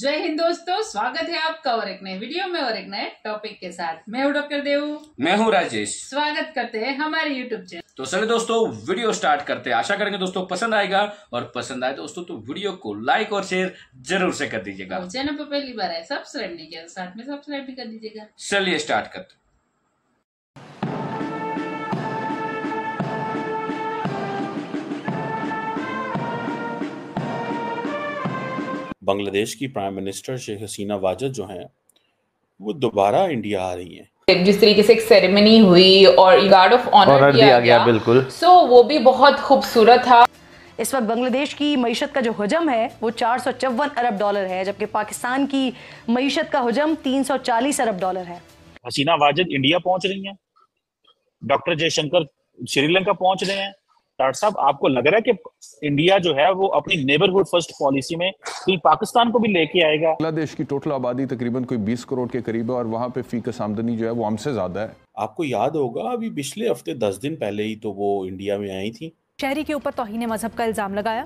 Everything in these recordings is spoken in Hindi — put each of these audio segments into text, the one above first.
जय हिंद दोस्तों स्वागत है आपका और एक नए वीडियो में और एक नए टॉपिक के साथ मैं हूं डॉक्टर देव मैं हूं राजेश स्वागत करते हैं हमारे यूट्यूब चैनल तो चलिए दोस्तों वीडियो स्टार्ट करते हैं आशा करेंगे दोस्तों पसंद आएगा और पसंद आए दोस्तों तो वीडियो को लाइक और शेयर जरूर से कर दीजिएगा चैनल पर पहली बार है सब्सक्राइब नहीं किया तो साथ में सब्सक्राइब भी कर दीजिएगा चलिए स्टार्ट करते बांग्लादेश की प्राइम मिनिस्टर शेख हसीना वाजद जो हैं वो दोबारा इंडिया आ रही हैं जिस तरीके से एक सेरेमनी हुई और गार्ड ऑफ ऑनर दिया, दिया गया बिल्कुल सो so, वो भी बहुत खूबसूरत था इस वक्त बांग्लादेश की मीशत का जो हजम है वो चार सौ चौवन अरब डॉलर है जबकि पाकिस्तान की मीशत का हजम तीन सौ चालीस अरब डॉलर है हसीना वाजिद इंडिया पहुंच रही हैं डॉक्टर जयशंकर श्रीलंका पहुंच रहे हैं डॉक्टर साहब आपको लग रहा है कि इंडिया जो है वो अपनी नेबरहुड फर्स्ट पॉलिसी में कहीं पाकिस्तान को भी लेके आएगा बांग्लादेश की टोटल आबादी तकरीबन कोई बीस करोड़ के करीब है और वहाँ पे फीकस आमदनी जो है वो हमसे ज्यादा है आपको याद होगा अभी पिछले हफ्ते दस दिन पहले ही तो वो इंडिया में आई थी चेहरी के ऊपर तोहिन मज़हब का इल्ज़ाम लगाया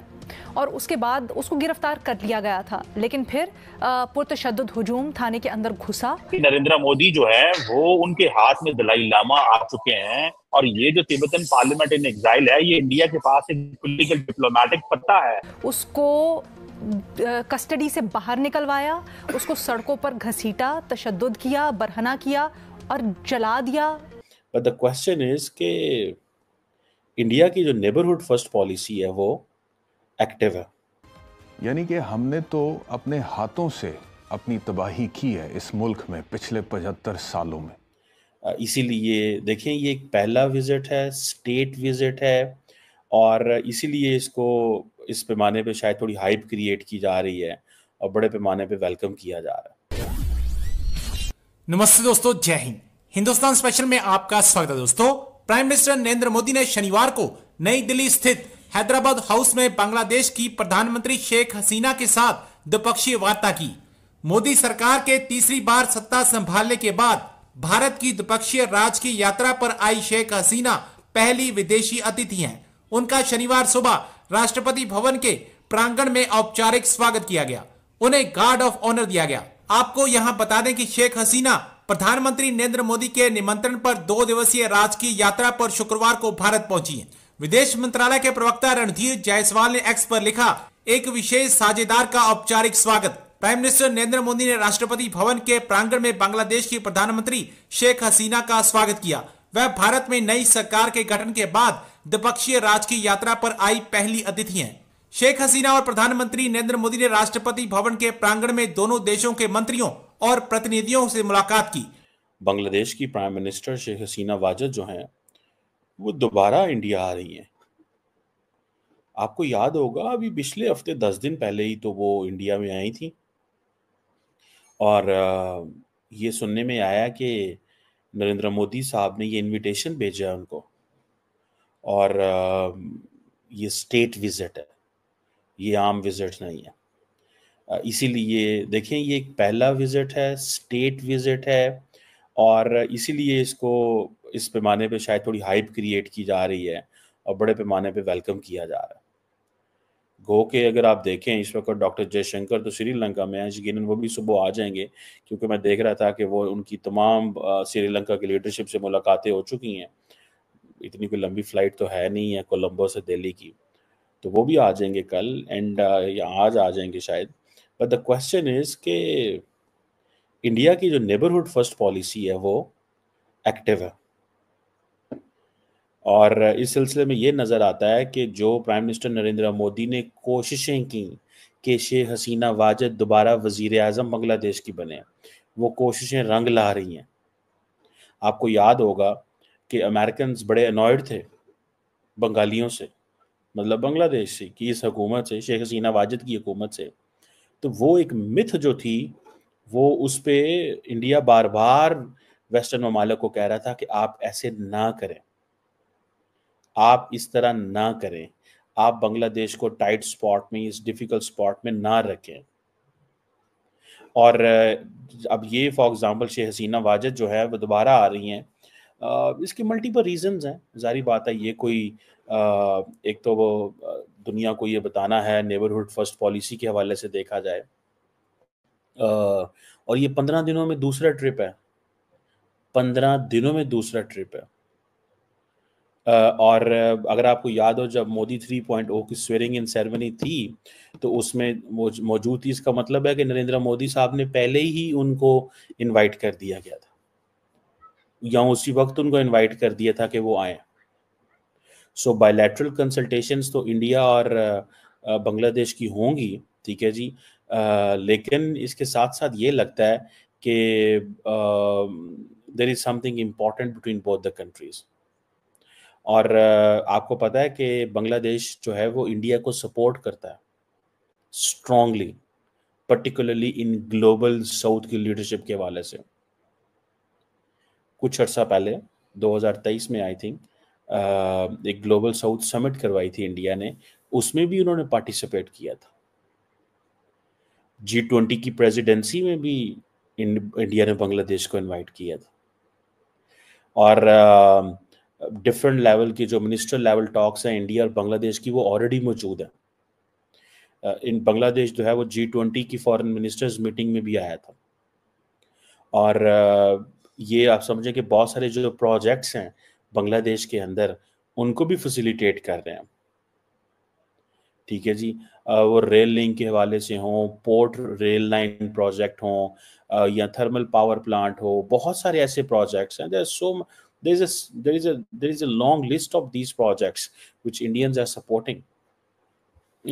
और उसके बाद उसको गिरफ्तार कर लिया गया था लेकिन फिर पुरतशद हजूम थाने के अंदर घुसा नरेंद्र मोदी जो है वो उनके हाथ में दलाई लामा आ चुके हैं और ये जो तिब्बतन पार्लियामेंट इन एग्जाइल है ये इंडिया के पास एक पोलिटिकल डिप्लोमेटिक पत्ता है उसको कस्टडी से बाहर निकलवाया उसको सड़कों पर घसीटा तशद किया बरहना किया और जला दिया But the question is के... इंडिया की जो नेबरहुड फर्स्ट पॉलिसी है वो एक्टिव है यानी कि हमने तो अपने हाथों से अपनी तबाही की है इस मुल्क में पिछले पचहत्तर सालों में इसीलिए देखें ये एक पहला विजिट है स्टेट विजिट है और इसीलिए इसको इस पैमाने पे शायद थोड़ी हाइप क्रिएट की जा रही है और बड़े पैमाने पे वेलकम किया जा रहा है नमस्ते दोस्तों जय हिंद हिंदुस्तान स्पेशल में आपका स्वागत है दोस्तों प्राइम मिनिस्टर नरेंद्र मोदी ने शनिवार को नई दिल्ली स्थित हैदराबाद हाउस में बांग्लादेश की प्रधानमंत्री शेख हसीना के साथ द्विपक्षीय वार्ता की मोदी सरकार के तीसरी बार सत्ता संभालने के बाद भारत की द्विपक्षीय राज की यात्रा पर आई शेख हसीना पहली विदेशी अतिथि हैं उनका शनिवार सुबह राष्ट्रपति भवन के प्रांगण में औपचारिक स्वागत किया गया उन्हें गार्ड ऑफ ऑनर दिया गया आपको यहां बता दें कि शेख हसीना प्रधानमंत्री नरेंद्र मोदी के निमंत्रण पर दो दिवसीय राजकीय यात्रा पर शुक्रवार को भारत पहुंची है विदेश मंत्रालय के प्रवक्ता रणधीर जायसवाल ने एक्स पर लिखा एक विशेष साझेदार का औपचारिक स्वागत प्राइम मिनिस्टर नरेंद्र मोदी ने राष्ट्रपति भवन के प्रांगण में बांग्लादेश की प्रधानमंत्री शेख हसीना का स्वागत किया वह भारत में नई सरकार के गठन के बाद द्विपक्षीय राजकीय यात्रा पर आई पहली अतिथि हैं शेख हसीना और प्रधानमंत्री नरेंद्र मोदी ने राष्ट्रपति भवन के प्रांगण में दोनों देशों के मंत्रियों और प्रतिनिधियों से मुलाकात की बांग्लादेश की प्राइम मिनिस्टर शेख हसीना वाजद जो हैं वो दोबारा इंडिया आ रही हैं आपको याद होगा अभी पिछले हफ्ते दस दिन पहले ही तो वो इंडिया में आई थी और ये सुनने में आया कि नरेंद्र मोदी साहब ने ये इनविटेशन भेजा है उनको और ये स्टेट विज़िट है ये आम विज़िट नहीं है इसीलिए देखें ये एक पहला विजिट है स्टेट विजिट है और इसीलिए इसको इस पैमाने पे शायद थोड़ी हाइप क्रिएट की जा रही है और बड़े पैमाने पे वेलकम किया जा रहा है गो के अगर आप देखें इस वक्त डॉक्टर जयशंकर तो श्रीलंका में है यकीन वो भी सुबह आ जाएंगे क्योंकि मैं देख रहा था कि वो उनकी तमाम श्रीलंका की लीडरशिप से मुलाकातें हो चुकी हैं इतनी कोई लंबी फ्लाइट तो है नहीं है कोलंबो से दिल्ली की तो वो भी आ जाएंगे कल एंड या आज आ जाएंगे शायद बट द क्वेश्चन इज के इंडिया की जो नेबरहुड फर्स्ट पॉलिसी है वो एक्टिव है और इस सिलसिले में ये नज़र आता है कि जो प्राइम मिनिस्टर नरेंद्र मोदी ने कोशिशें की कि शेख हसीना वाजद दोबारा वजीर अजम बांग्लादेश की बने वो कोशिशें रंग ला रही हैं आपको याद होगा कि अमेरिकन बड़े अनॉयड थे बंगालियों से मतलब बांग्लादेश से कि इस हुकूमत से शेख हसीना वाजद की हुकूमत से तो वो एक मिथ जो थी वो उस पर इंडिया बार बार वेस्टर्न ममालक को कह रहा था कि आप ऐसे ना करें आप इस तरह ना करें आप बांग्लादेश को टाइट स्पॉट में इस डिफिकल्ट स्पॉट में ना रखें और अब ये फॉर एग्ज़ाम्पल शेख हसीना वाजद जो है वो दोबारा आ रही हैं इसके मल्टीपल रीजंस हैं जारी बात है ये कोई एक तो वो दुनिया को ये बताना है नेबरहुड फर्स्ट पॉलिसी के हवाले से देखा जाए और ये पंद्रह दिनों में दूसरा ट्रिप है पंद्रह दिनों में दूसरा ट्रिप है और अगर आपको याद हो जब मोदी थ्री पॉइंट ओ की स्वेरिंग इन सेरेमनी थी तो उसमें मौजूद थी इसका मतलब है कि नरेंद्र मोदी साहब ने पहले ही उनको इनवाइट कर दिया गया था या उसी वक्त उनको इनवाइट कर दिया था कि वो आए सो बायलैटरल कंसल्टेशन तो इंडिया और बांग्लादेश की होंगी ठीक है जी आ, लेकिन इसके साथ साथ ये लगता है कि there is something important between both the countries और आ, आपको पता है कि बांग्लादेश जो है वो इंडिया को सपोर्ट करता है strongly particularly in global south की लीडरशिप के हवाले से कुछ अर्सा पहले 2023 में आई थिंक एक ग्लोबल साउथ समिट करवाई थी इंडिया ने उसमें भी उन्होंने पार्टिसिपेट किया था जी ट्वेंटी की प्रेसिडेंसी में भी इंडिया ने बांग्लादेश को इनवाइट किया था और डिफरेंट लेवल की जो मिनिस्टर लेवल टॉक्स हैं इंडिया और बांग्लादेश की वो ऑलरेडी मौजूद है इन बांग्लादेश जो है वो जी ट्वेंटी की फॉरेन मिनिस्टर्स मीटिंग में भी आया था और ये आप समझें कि बहुत सारे जो प्रोजेक्ट्स हैं बांग्लादेश के अंदर उनको भी फैसिलिटेट कर रहे हैं ठीक है जी वो रेल लिंक के हवाले से हो पोर्ट रेल लाइन प्रोजेक्ट हो या थर्मल पावर प्लांट हो बहुत सारे ऐसे प्रोजेक्ट्स हैं there so there is there is a long list of these projects which Indians are supporting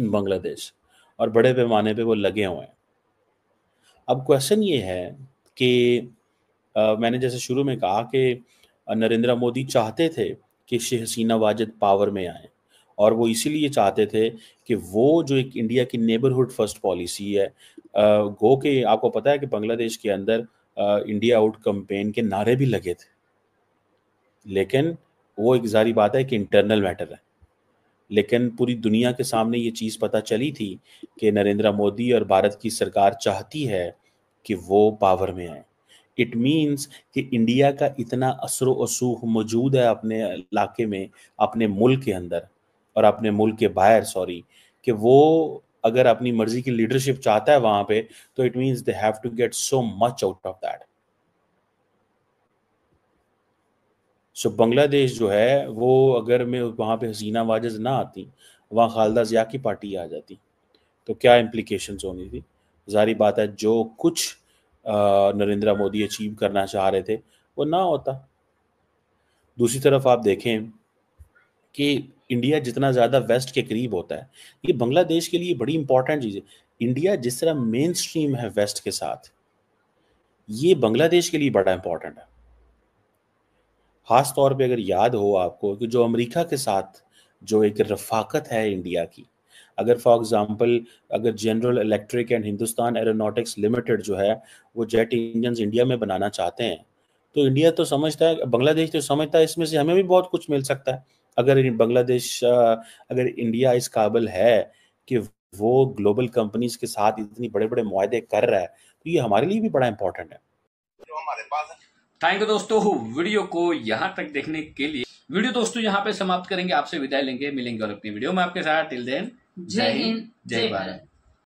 in Bangladesh और बड़े पैमाने पे वो लगे हुए हैं अब क्वेश्चन ये है कि मैंने जैसे शुरू में कहा कि नरेंद्र मोदी चाहते थे कि शेख हसीना वाजिद पावर में आए और वो इसीलिए चाहते थे कि वो जो एक इंडिया की नेबरहुड फर्स्ट पॉलिसी है गो के आपको पता है कि बांग्लादेश के अंदर इंडिया आउट कंपेन के नारे भी लगे थे लेकिन वो एक जारी बात है कि इंटरनल मैटर है लेकिन पूरी दुनिया के सामने ये चीज़ पता चली थी कि नरेंद्र मोदी और भारत की सरकार चाहती है कि वो पावर में आए इट मीन्स कि इंडिया का इतना असर वसूख मौजूद है अपने इलाके में अपने मुल्क के अंदर और अपने मुल्क के बाहर सॉरी कि वो अगर अपनी मर्जी की लीडरशिप चाहता है वहां पे तो it means they have to get so much out of that so Bangladesh जो है वो अगर मैं वहाँ पे हसीना वाजज ना आती वहाँ खालदा ज़िया की पार्टी आ जाती तो क्या इम्प्लीकेशन होनी थी जारी बात है जो कुछ नरेंद्र मोदी अचीव करना चाह रहे थे वो ना होता दूसरी तरफ आप देखें कि इंडिया जितना ज़्यादा वेस्ट के करीब होता है ये बांग्लादेश के लिए बड़ी इंपॉर्टेंट चीज़ है इंडिया जिस तरह मेन स्ट्रीम है वेस्ट के साथ ये बांग्लादेश के लिए बड़ा इंपॉर्टेंट है ख़ास तौर पे अगर याद हो आपको कि जो अमेरिका के साथ जो एक रफाकत है इंडिया की अगर फॉर एग्जांपल अगर General Electric and Hindustan Aeronautics Limited जो है वो जेट इंजन इंडिया में बनाना चाहते हैं तो इंडिया तो समझता है बांग्लादेश तो समझता है इसमें से हमें भी बहुत कुछ मिल सकता है अगर बांग्लादेश अगर इंडिया इस काबिल है कि वो ग्लोबल कंपनीज के साथ इतनी बड़े बड़े मुआदे कर रहा है तो ये हमारे लिए भी बड़ा इंपॉर्टेंट है है थैंक यू दोस्तों वीडियो को यहाँ तक देखने के लिए वीडियो दोस्तों यहाँ पे समाप्त करेंगे आपसे विदाई लेंगे मिलेंगे और अपनी वीडियो में आपके साथ टिल देन जय हिंद जय भारत